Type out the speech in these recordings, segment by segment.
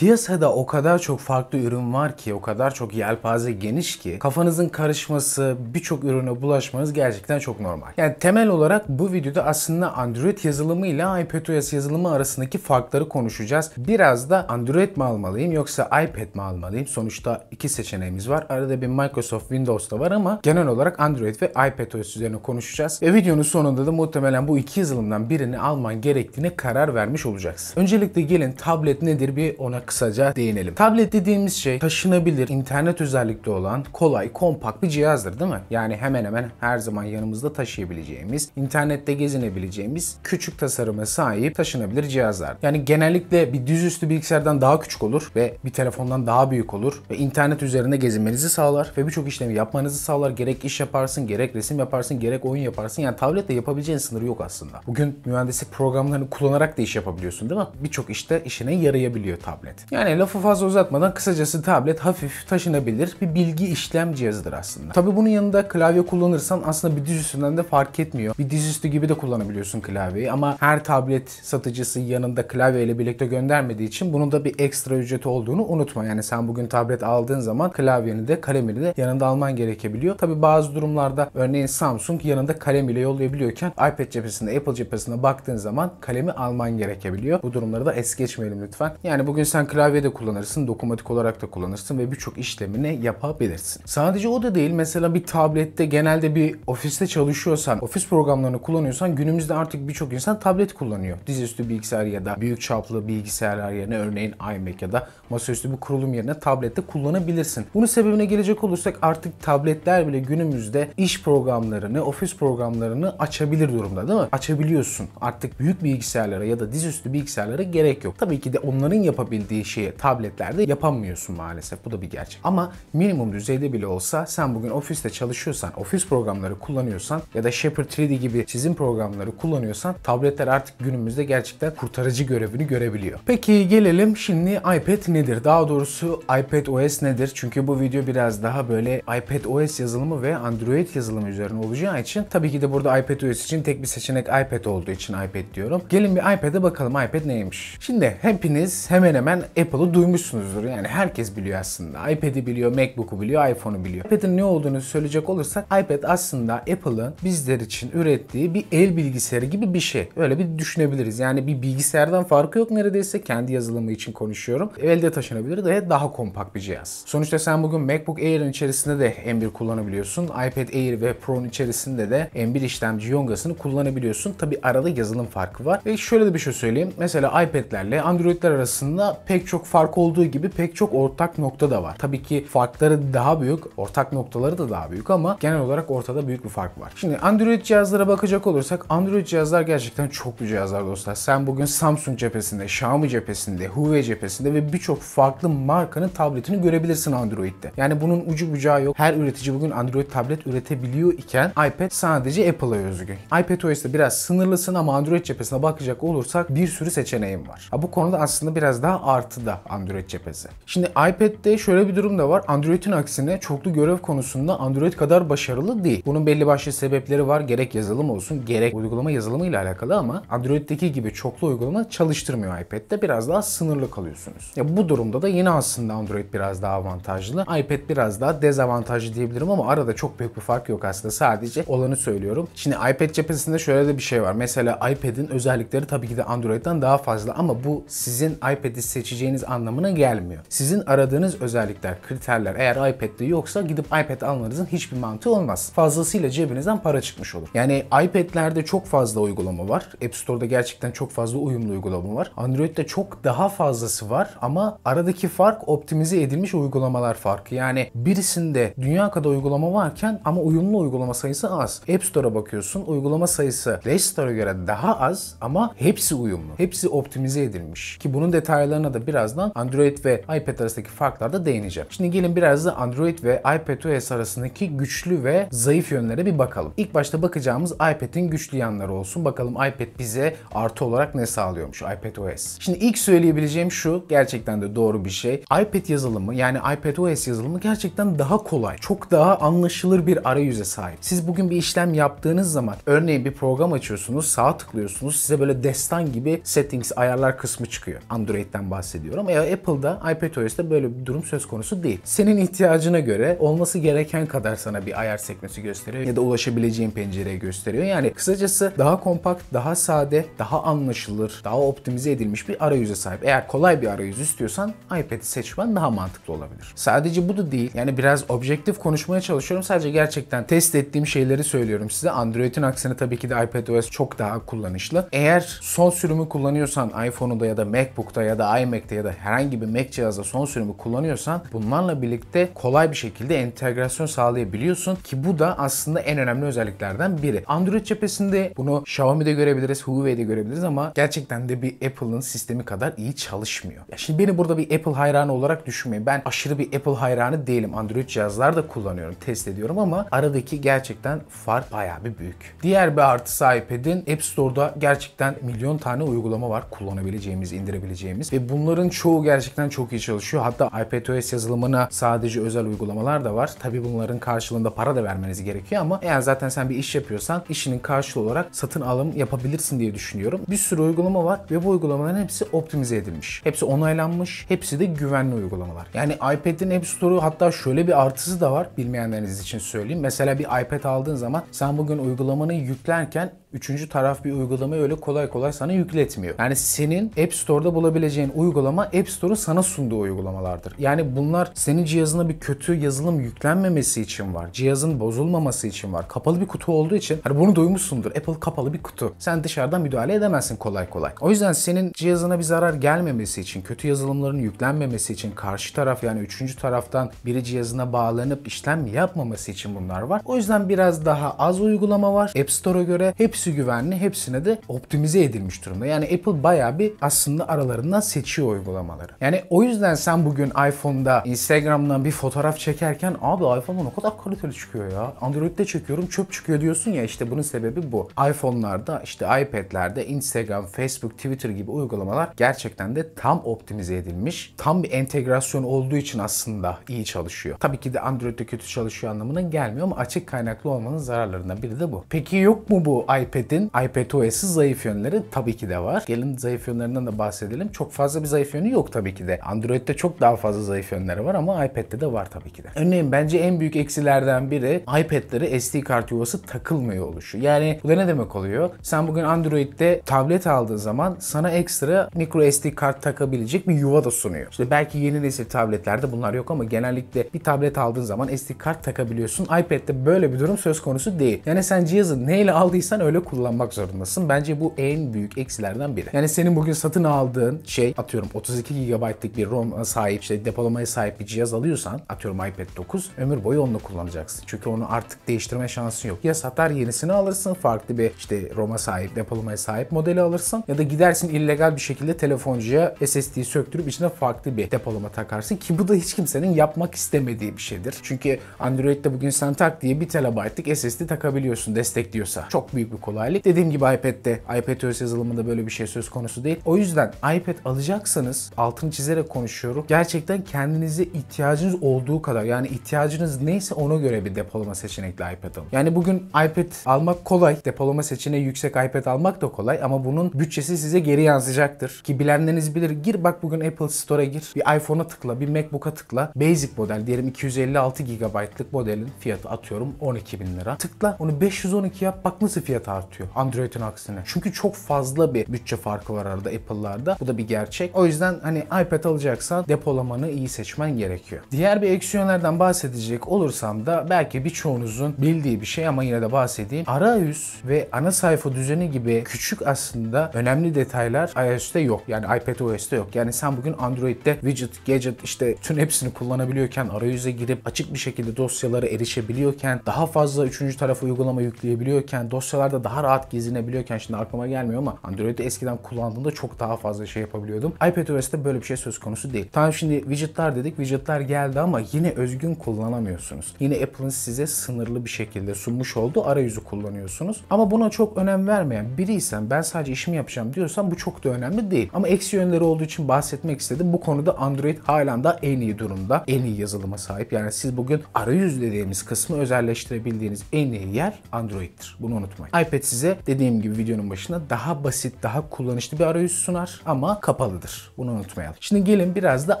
Piyasada o kadar çok farklı ürün var ki, o kadar çok yelpaze geniş ki kafanızın karışması, birçok ürüne bulaşmanız gerçekten çok normal. Yani temel olarak bu videoda aslında Android yazılımı ile iPadOS yazılımı arasındaki farkları konuşacağız. Biraz da Android mi almalıyım yoksa iPad mi almalıyım? Sonuçta iki seçeneğimiz var. Arada bir Microsoft Windows da var ama genel olarak Android ve iPadOS üzerine konuşacağız. Ve videonun sonunda da muhtemelen bu iki yazılımdan birini alman gerektiğine karar vermiş olacaksın. Öncelikle gelin tablet nedir bir ona kısaca değinelim. Tablet dediğimiz şey taşınabilir, internet özellikli olan kolay, kompakt bir cihazdır değil mi? Yani hemen hemen her zaman yanımızda taşıyabileceğimiz, internette gezinebileceğimiz küçük tasarıma sahip taşınabilir cihazlar. Yani genellikle bir düzüstü bilgisayardan daha küçük olur ve bir telefondan daha büyük olur ve internet üzerinde gezinmenizi sağlar ve birçok işlemi yapmanızı sağlar. Gerek iş yaparsın, gerek resim yaparsın, gerek oyun yaparsın. Yani tabletle yapabileceğin sınırı yok aslında. Bugün mühendislik programlarını kullanarak da iş yapabiliyorsun değil mi? Birçok işte işine yarayabiliyor tablet. Yani lafı fazla uzatmadan kısacası tablet hafif, taşınabilir bir bilgi işlem cihazıdır aslında. Tabi bunun yanında klavye kullanırsan aslında bir dizüstünden de fark etmiyor. Bir dizüstü gibi de kullanabiliyorsun klavyeyi ama her tablet satıcısı yanında klavye ile birlikte göndermediği için bunun da bir ekstra ücreti olduğunu unutma. Yani sen bugün tablet aldığın zaman klavyeni de kalemini de yanında alman gerekebiliyor. Tabi bazı durumlarda örneğin Samsung yanında kalem ile yollayabiliyorken iPad cephesinde, Apple cephesinde baktığın zaman kalemi alman gerekebiliyor. Bu durumları da es geçmeyelim lütfen. Yani bugün sen sen klavyede kullanırsın, dokunmatik olarak da kullanırsın ve birçok işlemini yapabilirsin. Sadece o da değil mesela bir tablette genelde bir ofiste çalışıyorsan, ofis programlarını kullanıyorsan günümüzde artık birçok insan tablet kullanıyor. Dizüstü bilgisayar ya da büyük çaplı bilgisayarlar yerine örneğin iMac ya da masaüstü bir kurulum yerine tablette kullanabilirsin. Bunun sebebine gelecek olursak artık tabletler bile günümüzde iş programlarını, ofis programlarını açabilir durumda değil mi? Açabiliyorsun. Artık büyük bilgisayarlara ya da dizüstü bilgisayarlara gerek yok. Tabii ki de onların yapabildiği istediği şeyi tabletlerde yapamıyorsun maalesef. Bu da bir gerçek. Ama minimum düzeyde bile olsa sen bugün ofiste çalışıyorsan, ofis programları kullanıyorsan ya da Shepard 3D gibi çizim programları kullanıyorsan tabletler artık günümüzde gerçekten kurtarıcı görevini görebiliyor. Peki gelelim şimdi iPad nedir? Daha doğrusu iPad OS nedir? Çünkü bu video biraz daha böyle iPad OS yazılımı ve Android yazılımı üzerine olacağı için tabii ki de burada iPad OS için tek bir seçenek iPad olduğu için iPad diyorum. Gelin bir iPad'e bakalım iPad neymiş. Şimdi hepiniz hemen hemen zaten Apple'ı duymuşsunuzdur. Yani herkes biliyor aslında. iPad'i biliyor, MacBook'u biliyor, iPhone'u biliyor. iPad'in ne olduğunu söyleyecek olursak iPad aslında Apple'ın bizler için ürettiği bir el bilgisayarı gibi bir şey. Öyle bir düşünebiliriz. Yani bir bilgisayardan farkı yok neredeyse. Kendi yazılımı için konuşuyorum. Elde taşınabilir ve daha kompakt bir cihaz. Sonuçta sen bugün MacBook Air'in içerisinde de M1 kullanabiliyorsun. iPad Air ve Pro'nun içerisinde de M1 işlemci yongasını kullanabiliyorsun. Tabi arada yazılım farkı var. Ve şöyle de bir şey söyleyeyim. Mesela iPad'lerle Android'ler arasında pek çok fark olduğu gibi pek çok ortak nokta da var. Tabii ki farkları daha büyük, ortak noktaları da daha büyük ama genel olarak ortada büyük bir fark var. Şimdi Android cihazlara bakacak olursak Android cihazlar gerçekten çok bir cihazlar dostlar. Sen bugün Samsung cephesinde, Xiaomi cephesinde, Huawei cephesinde ve birçok farklı markanın tabletini görebilirsin Android'de. Yani bunun ucu bucağı yok. Her üretici bugün Android tablet üretebiliyor iken iPad sadece Apple'a özgü. iPadOS'te biraz sınırlısın ama Android cephesine bakacak olursak bir sürü seçeneğim var. Ha, bu konuda aslında biraz daha Artı da Android cephesi. Şimdi iPad'de şöyle bir durum da var. Android'in aksine çoklu görev konusunda Android kadar başarılı değil. Bunun belli başlı sebepleri var. Gerek yazılım olsun, gerek uygulama yazılımıyla alakalı ama Android'deki gibi çoklu uygulama çalıştırmıyor iPad'de. Biraz daha sınırlı kalıyorsunuz. Ya bu durumda da yine aslında Android biraz daha avantajlı. iPad biraz daha dezavantajlı diyebilirim ama arada çok büyük bir fark yok aslında. Sadece olanı söylüyorum. Şimdi iPad cephesinde şöyle de bir şey var. Mesela iPad'in özellikleri tabii ki de Android'den daha fazla ama bu sizin iPad'i seç seçeceğiniz anlamına gelmiyor. Sizin aradığınız özellikler, kriterler eğer iPad'de yoksa gidip iPad almanızın hiçbir mantığı olmaz. Fazlasıyla cebinizden para çıkmış olur. Yani iPad'lerde çok fazla uygulama var. App Store'da gerçekten çok fazla uyumlu uygulama var. Android'de çok daha fazlası var ama aradaki fark optimize edilmiş uygulamalar farkı. Yani birisinde dünya kadar uygulama varken ama uyumlu uygulama sayısı az. App Store'a bakıyorsun uygulama sayısı Play Store'a göre daha az ama hepsi uyumlu. Hepsi optimize edilmiş. Ki bunun detaylarına da birazdan Android ve iPad arasındaki farklarda değineceğim. Şimdi gelin biraz da Android ve iPadOS arasındaki güçlü ve zayıf yönlere bir bakalım. İlk başta bakacağımız iPad'in güçlü yanları olsun. Bakalım iPad bize artı olarak ne sağlıyormuş iPadOS. Şimdi ilk söyleyebileceğim şu gerçekten de doğru bir şey. iPad yazılımı yani iPadOS yazılımı gerçekten daha kolay, çok daha anlaşılır bir arayüze sahip. Siz bugün bir işlem yaptığınız zaman örneğin bir program açıyorsunuz, sağa tıklıyorsunuz size böyle destan gibi settings ayarlar kısmı çıkıyor. Android'den bahsediyorum bahsediyor. Ama Apple'da iPadOS'ta böyle bir durum söz konusu değil. Senin ihtiyacına göre olması gereken kadar sana bir ayar sekmesi gösteriyor ya da ulaşabileceğin pencereyi gösteriyor. Yani kısacası daha kompakt, daha sade, daha anlaşılır, daha optimize edilmiş bir arayüze sahip. Eğer kolay bir arayüz istiyorsan iPad'i seçmen daha mantıklı olabilir. Sadece bu da değil. Yani biraz objektif konuşmaya çalışıyorum. Sadece gerçekten test ettiğim şeyleri söylüyorum size. Android'in aksine tabii ki de iPadOS çok daha kullanışlı. Eğer son sürümü kullanıyorsan iPhone'da ya da MacBook'ta ya da iMac Mac'te ya da herhangi bir Mac cihazda son sürümü kullanıyorsan bunlarla birlikte kolay bir şekilde entegrasyon sağlayabiliyorsun ki bu da aslında en önemli özelliklerden biri. Android cephesinde bunu Xiaomi'de görebiliriz, Huawei'de görebiliriz ama gerçekten de bir Apple'ın sistemi kadar iyi çalışmıyor. Ya şimdi beni burada bir Apple hayranı olarak düşünmeyin. Ben aşırı bir Apple hayranı değilim. Android cihazlar da kullanıyorum, test ediyorum ama aradaki gerçekten fark bayağı bir büyük. Diğer bir artı sahip edin. App Store'da gerçekten milyon tane uygulama var kullanabileceğimiz, indirebileceğimiz ve bunu Bunların çoğu gerçekten çok iyi çalışıyor. Hatta iPadOS yazılımına sadece özel uygulamalar da var. Tabi bunların karşılığında para da vermeniz gerekiyor ama eğer zaten sen bir iş yapıyorsan işinin karşılığı olarak satın alım yapabilirsin diye düşünüyorum. Bir sürü uygulama var ve bu uygulamaların hepsi optimize edilmiş. Hepsi onaylanmış. Hepsi de güvenli uygulamalar. Yani iPad'in App Store'u hatta şöyle bir artısı da var bilmeyenleriniz için söyleyeyim. Mesela bir iPad aldığın zaman sen bugün uygulamanı yüklerken üçüncü taraf bir uygulamayı öyle kolay kolay sana yükletmiyor. Yani senin App Store'da bulabileceğin uygulama App Store'un sana sunduğu uygulamalardır. Yani bunlar senin cihazına bir kötü yazılım yüklenmemesi için var. Cihazın bozulmaması için var. Kapalı bir kutu olduğu için hani bunu duymuşsundur. Apple kapalı bir kutu. Sen dışarıdan müdahale edemezsin kolay kolay. O yüzden senin cihazına bir zarar gelmemesi için, kötü yazılımların yüklenmemesi için, karşı taraf yani üçüncü taraftan biri cihazına bağlanıp işlem yapmaması için bunlar var. O yüzden biraz daha az uygulama var. App Store'a göre hepsi ikisi güvenli, hepsine de optimize edilmiş durumda. Yani Apple baya bir aslında aralarında seçiyor uygulamaları. Yani o yüzden sen bugün iPhone'da Instagram'dan bir fotoğraf çekerken abi iPhone'dan o kadar kaliteli çıkıyor ya. Android'de çekiyorum çöp çıkıyor diyorsun ya işte bunun sebebi bu. iPhone'larda işte iPad'lerde Instagram, Facebook, Twitter gibi uygulamalar gerçekten de tam optimize edilmiş. Tam bir entegrasyon olduğu için aslında iyi çalışıyor. Tabii ki de Android'de kötü çalışıyor anlamına gelmiyor ama açık kaynaklı olmanın zararlarından biri de bu. Peki yok mu bu iPad iPad'in iPadOS'u zayıf yönleri tabii ki de var. Gelin zayıf yönlerinden de bahsedelim. Çok fazla bir zayıf yönü yok tabii ki de. Android'de çok daha fazla zayıf yönleri var ama iPad'de de var tabii ki de. Örneğin bence en büyük eksilerden biri iPad'lere SD kart yuvası takılmıyor oluşu. Yani bu da ne demek oluyor? Sen bugün Android'de tablet aldığın zaman sana ekstra micro SD kart takabilecek bir yuva da sunuyor. İşte belki yeni nesil tabletlerde bunlar yok ama genellikle bir tablet aldığın zaman SD kart takabiliyorsun. iPad'de böyle bir durum söz konusu değil. Yani sen cihazı neyle aldıysan öyle göre kullanmak zorundasın. Bence bu en büyük eksilerden biri. Yani senin bugün satın aldığın şey atıyorum 32 GB'lık bir ROM sahip işte depolamaya sahip bir cihaz alıyorsan atıyorum iPad 9 ömür boyu onunla kullanacaksın. Çünkü onu artık değiştirme şansın yok. Ya satar yenisini alırsın farklı bir işte ROM'a sahip depolamaya sahip modeli alırsın ya da gidersin illegal bir şekilde telefoncuya SSD'yi söktürüp içine farklı bir depolama takarsın ki bu da hiç kimsenin yapmak istemediği bir şeydir. Çünkü Android'de bugün sen tak diye 1 TB'lık SSD takabiliyorsun destekliyorsa. Çok büyük bir konu kolaylık. Dediğim gibi iPad'de iPadOS yazılımında böyle bir şey söz konusu değil. O yüzden iPad alacaksanız altını çizerek konuşuyorum. Gerçekten kendinize ihtiyacınız olduğu kadar yani ihtiyacınız neyse ona göre bir depolama seçenekli iPad alın. Yani bugün iPad almak kolay. Depolama seçeneği yüksek iPad almak da kolay ama bunun bütçesi size geri yansıyacaktır. Ki bilenleriniz bilir. Gir bak bugün Apple Store'a gir. Bir iPhone'a tıkla, bir MacBook'a tıkla. Basic model diyelim 256 GB'lık modelin fiyatı atıyorum 12 bin lira. Tıkla onu 512 yap bak nasıl fiyat artıyor artıyor Android'in aksine. Çünkü çok fazla bir bütçe farkı var arada Apple'larda. Bu da bir gerçek. O yüzden hani iPad alacaksan depolamanı iyi seçmen gerekiyor. Diğer bir eksiyonerden bahsedecek olursam da belki birçoğunuzun bildiği bir şey ama yine de bahsedeyim. Arayüz ve ana sayfa düzeni gibi küçük aslında önemli detaylar iOS'te yok. Yani iPad iPadOS'te yok. Yani sen bugün Android'de widget, gadget işte tüm hepsini kullanabiliyorken arayüze girip açık bir şekilde dosyalara erişebiliyorken daha fazla üçüncü tarafı uygulama yükleyebiliyorken dosyalarda daha daha rahat gezinebiliyorken şimdi aklıma gelmiyor ama Android'i eskiden kullandığımda çok daha fazla şey yapabiliyordum. iPadOS'te böyle bir şey söz konusu değil. Tamam şimdi widgetler dedik. widgetler geldi ama yine özgün kullanamıyorsunuz. Yine Apple'ın size sınırlı bir şekilde sunmuş olduğu arayüzü kullanıyorsunuz. Ama buna çok önem vermeyen biriysen ben sadece işimi yapacağım diyorsan bu çok da önemli değil. Ama eksi yönleri olduğu için bahsetmek istedim. Bu konuda Android halen daha en iyi durumda. En iyi yazılıma sahip. Yani siz bugün arayüz dediğimiz kısmı özelleştirebildiğiniz en iyi yer Android'tir. Bunu unutmayın iPad size dediğim gibi videonun başında daha basit, daha kullanışlı bir arayüz sunar ama kapalıdır. Bunu unutmayalım. Şimdi gelin biraz da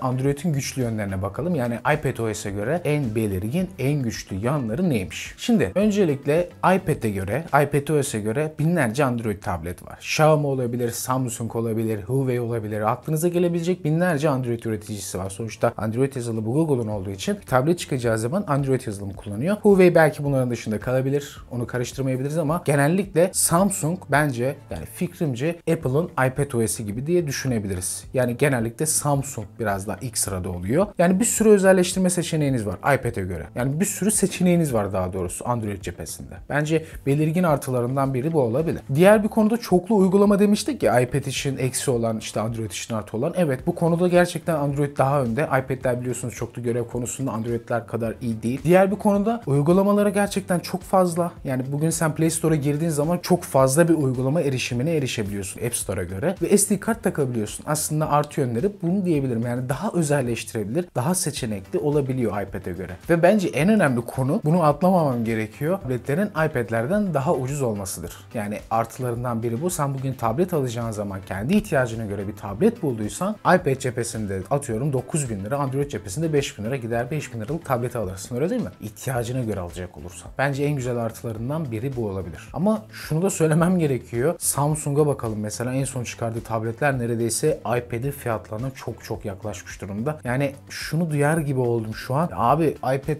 Android'in güçlü yönlerine bakalım. Yani iPad iPadOS'a e göre en belirgin, en güçlü yanları neymiş? Şimdi öncelikle iPad'e göre, iPad iPadOS'a e göre binlerce Android tablet var. Xiaomi olabilir, Samsung olabilir, Huawei olabilir. Aklınıza gelebilecek binlerce Android üreticisi var. Sonuçta Android yazılımı Google'un olduğu için tablet çıkacağı zaman Android yazılımı kullanıyor. Huawei belki bunların dışında kalabilir. Onu karıştırmayabiliriz ama genellikle Özellikle Samsung bence yani fikrimce Apple'ın OS'i gibi diye düşünebiliriz. Yani genellikle Samsung biraz daha ilk sırada oluyor. Yani bir sürü özelleştirme seçeneğiniz var iPad'e göre. Yani bir sürü seçeneğiniz var daha doğrusu Android cephesinde. Bence belirgin artılarından biri bu olabilir. Diğer bir konuda çoklu uygulama demiştik ya iPad için eksi olan işte Android için artı olan. Evet bu konuda gerçekten Android daha önde. iPad'ler biliyorsunuz çoklu görev konusunda Android'ler kadar iyi değil. Diğer bir konuda uygulamalara gerçekten çok fazla. Yani bugün sen Play Store'a girdiğin istediğiniz zaman çok fazla bir uygulama erişimine erişebiliyorsun App Store'a göre. Ve SD kart takabiliyorsun. Aslında artı yönleri bunu diyebilirim. Yani daha özelleştirebilir, daha seçenekli olabiliyor iPad'e göre. Ve bence en önemli konu bunu atlamamam gerekiyor. Tabletlerin iPad'lerden daha ucuz olmasıdır. Yani artılarından biri bu. Sen bugün tablet alacağın zaman kendi ihtiyacına göre bir tablet bulduysan iPad cephesinde atıyorum 9 bin lira, Android cephesinde 5 bin lira gider 5 bin liralık tablet alırsın öyle değil mi? İhtiyacına göre alacak olursan. Bence en güzel artılarından biri bu olabilir. Ama şunu da söylemem gerekiyor. Samsung'a bakalım mesela en son çıkardığı tabletler neredeyse iPad'in fiyatlarına çok çok yaklaşmış durumda. Yani şunu duyar gibi oldum şu an. Abi iPad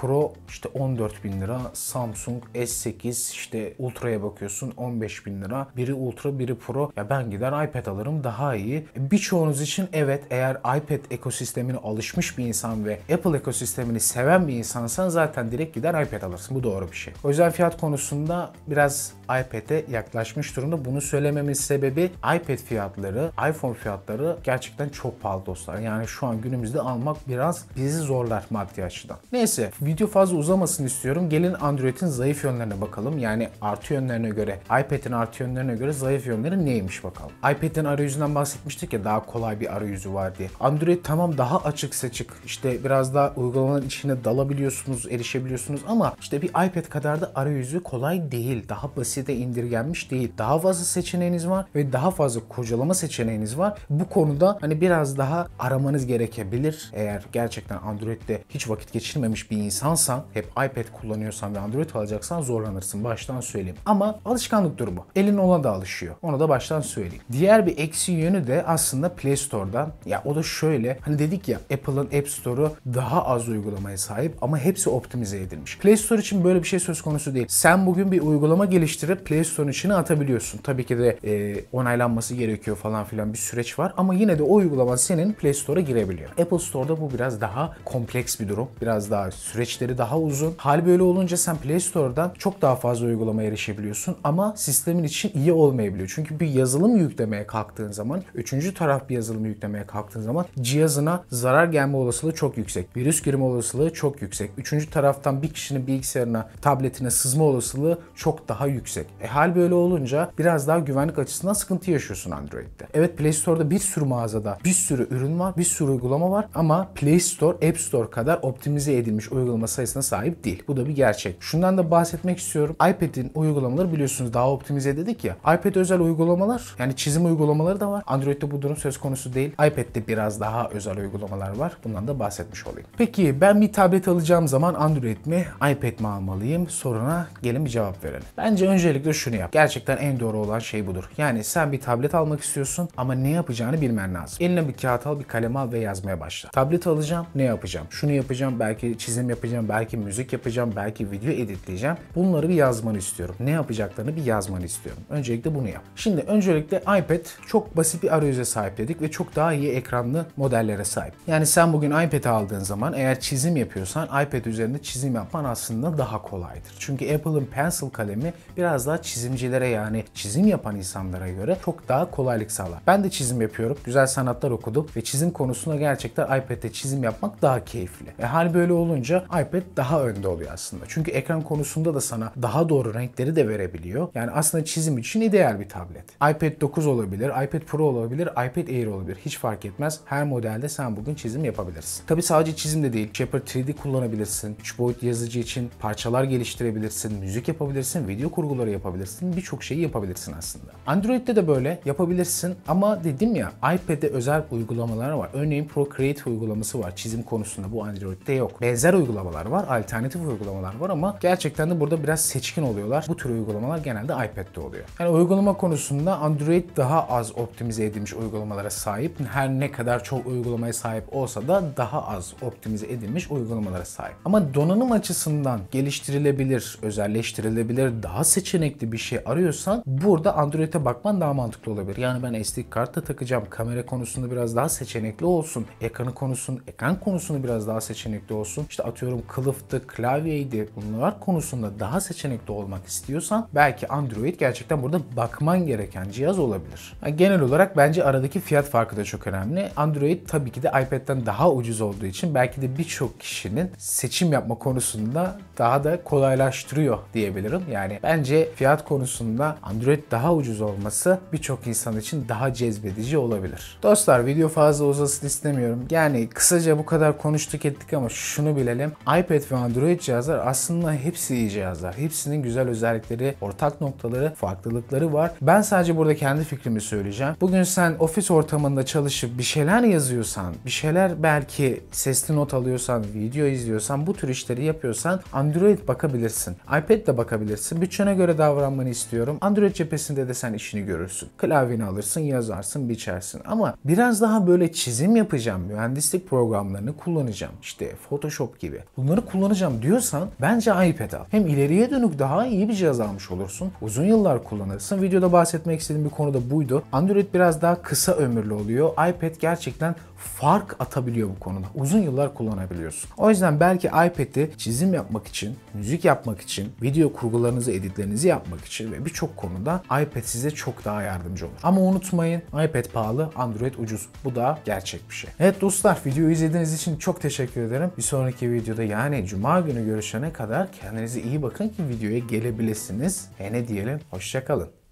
Pro işte 14 bin lira. Samsung S8 işte Ultra'ya bakıyorsun 15 bin lira. Biri Ultra biri Pro. Ya ben gider iPad alırım daha iyi. E, birçoğunuz için evet eğer iPad ekosistemine alışmış bir insan ve Apple ekosistemini seven bir insansan zaten direkt gider iPad alırsın. Bu doğru bir şey. O yüzden fiyat konusunda biraz this iPad'e yaklaşmış durumda. Bunu söylememin sebebi iPad fiyatları, iPhone fiyatları gerçekten çok pahalı dostlar. Yani şu an günümüzde almak biraz bizi zorlar maddi açıdan. Neyse video fazla uzamasın istiyorum. Gelin Android'in zayıf yönlerine bakalım. Yani artı yönlerine göre, iPad'in artı yönlerine göre zayıf yönleri neymiş bakalım. iPad'in arayüzünden bahsetmiştik ya daha kolay bir arayüzü var diye. Android tamam daha açık seçik. İşte biraz daha uygulamanın içine dalabiliyorsunuz, erişebiliyorsunuz ama işte bir iPad kadar da arayüzü kolay değil. Daha basit ikisi de indirgenmiş değil. Daha fazla seçeneğiniz var ve daha fazla kocalama seçeneğiniz var. Bu konuda hani biraz daha aramanız gerekebilir. Eğer gerçekten Android'de hiç vakit geçirmemiş bir insansan, hep iPad kullanıyorsan ve Android alacaksan zorlanırsın baştan söyleyeyim. Ama alışkanlık durumu. Elin ona da alışıyor. Onu da baştan söyleyeyim. Diğer bir eksi yönü de aslında Play Store'dan. Ya o da şöyle. Hani dedik ya Apple'ın App Store'u daha az uygulamaya sahip ama hepsi optimize edilmiş. Play Store için böyle bir şey söz konusu değil. Sen bugün bir uygulama geliştir yerleştirip PlayStation içine atabiliyorsun. Tabii ki de e, onaylanması gerekiyor falan filan bir süreç var ama yine de o uygulama senin Play Store'a girebiliyor. Apple Store'da bu biraz daha kompleks bir durum. Biraz daha süreçleri daha uzun. Hal böyle olunca sen Play Store'dan çok daha fazla uygulama erişebiliyorsun ama sistemin için iyi olmayabiliyor. Çünkü bir yazılım yüklemeye kalktığın zaman, üçüncü taraf bir yazılım yüklemeye kalktığın zaman cihazına zarar gelme olasılığı çok yüksek. Virüs girme olasılığı çok yüksek. Üçüncü taraftan bir kişinin bilgisayarına, tabletine sızma olasılığı çok daha yüksek yüksek. E hal böyle olunca biraz daha güvenlik açısından sıkıntı yaşıyorsun Android'de. Evet Play Store'da bir sürü mağazada bir sürü ürün var, bir sürü uygulama var ama Play Store, App Store kadar optimize edilmiş uygulama sayısına sahip değil. Bu da bir gerçek. Şundan da bahsetmek istiyorum. iPad'in uygulamaları biliyorsunuz daha optimize dedik ya. iPad özel uygulamalar yani çizim uygulamaları da var. Android'de bu durum söz konusu değil. iPad'de biraz daha özel uygulamalar var. Bundan da bahsetmiş olayım. Peki ben bir tablet alacağım zaman Android mi, iPad mi almalıyım? Soruna gelin bir cevap verelim. Bence önce öncelikle şunu yap. Gerçekten en doğru olan şey budur. Yani sen bir tablet almak istiyorsun ama ne yapacağını bilmen lazım. Eline bir kağıt al, bir kalem al ve yazmaya başla. Tablet alacağım, ne yapacağım? Şunu yapacağım, belki çizim yapacağım, belki müzik yapacağım, belki video editleyeceğim. Bunları bir yazmanı istiyorum. Ne yapacaklarını bir yazmanı istiyorum. Öncelikle bunu yap. Şimdi öncelikle iPad çok basit bir arayüze sahip dedik ve çok daha iyi ekranlı modellere sahip. Yani sen bugün iPad'i aldığın zaman eğer çizim yapıyorsan iPad üzerinde çizim yapman aslında daha kolaydır. Çünkü Apple'ın Pencil kalemi biraz biraz daha çizimcilere yani çizim yapan insanlara göre çok daha kolaylık sağlar. Ben de çizim yapıyorum. Güzel sanatlar okudum ve çizim konusunda gerçekten iPad'de çizim yapmak daha keyifli. E, hal böyle olunca iPad daha önde oluyor aslında. Çünkü ekran konusunda da sana daha doğru renkleri de verebiliyor. Yani aslında çizim için ideal bir tablet. iPad 9 olabilir, iPad Pro olabilir, iPad Air olabilir. Hiç fark etmez. Her modelde sen bugün çizim yapabilirsin. Tabi sadece çizim de değil. Shepard 3D kullanabilirsin. 3 boyut yazıcı için parçalar geliştirebilirsin. Müzik yapabilirsin. Video kurguları videoları yapabilirsin. Birçok şeyi yapabilirsin aslında. Android'de de böyle yapabilirsin ama dedim ya iPad'de özel uygulamalar var. Örneğin Procreate uygulaması var. Çizim konusunda bu Android'de yok. Benzer uygulamalar var, alternatif uygulamalar var ama gerçekten de burada biraz seçkin oluyorlar. Bu tür uygulamalar genelde iPad'de oluyor. Yani uygulama konusunda Android daha az optimize edilmiş uygulamalara sahip. Her ne kadar çok uygulamaya sahip olsa da daha az optimize edilmiş uygulamalara sahip. Ama donanım açısından geliştirilebilir, özelleştirilebilir, daha seçkin seçenekli bir şey arıyorsan burada Android'e bakman daha mantıklı olabilir. Yani ben SD kart da takacağım. Kamera konusunda biraz daha seçenekli olsun. Ekranı konusunda, ekran konusunda biraz daha seçenekli olsun. İşte atıyorum kılıftı, klavyeydi bunlar konusunda daha seçenekli olmak istiyorsan belki Android gerçekten burada bakman gereken cihaz olabilir. Yani genel olarak bence aradaki fiyat farkı da çok önemli. Android tabii ki de iPad'den daha ucuz olduğu için belki de birçok kişinin seçim yapma konusunda daha da kolaylaştırıyor diyebilirim. Yani bence fiyat konusunda Android daha ucuz olması birçok insan için daha cezbedici olabilir. Dostlar video fazla uzasın istemiyorum. Yani kısaca bu kadar konuştuk ettik ama şunu bilelim. iPad ve Android cihazlar aslında hepsi iyi cihazlar. Hepsinin güzel özellikleri, ortak noktaları, farklılıkları var. Ben sadece burada kendi fikrimi söyleyeceğim. Bugün sen ofis ortamında çalışıp bir şeyler yazıyorsan, bir şeyler belki sesli not alıyorsan, video izliyorsan, bu tür işleri yapıyorsan Android bakabilirsin. iPad de bakabilirsin. Bütçene göre göre davranmanı istiyorum. Android cephesinde de sen işini görürsün. Klavyeni alırsın, yazarsın, biçersin. Ama biraz daha böyle çizim yapacağım, mühendislik programlarını kullanacağım. İşte Photoshop gibi. Bunları kullanacağım diyorsan bence iPad al. Hem ileriye dönük daha iyi bir cihaz almış olursun. Uzun yıllar kullanırsın. Videoda bahsetmek istediğim bir konu da buydu. Android biraz daha kısa ömürlü oluyor. iPad gerçekten fark atabiliyor bu konuda. Uzun yıllar kullanabiliyorsun. O yüzden belki iPad'i çizim yapmak için, müzik yapmak için, video kurgularınızı, editlerinizi yapmak için ve birçok konuda iPad size çok daha yardımcı olur. Ama unutmayın iPad pahalı, Android ucuz. Bu da gerçek bir şey. Evet dostlar videoyu izlediğiniz için çok teşekkür ederim. Bir sonraki videoda yani cuma günü görüşene kadar kendinize iyi bakın ki videoya gelebilirsiniz. Ve ne diyelim hoşçakalın.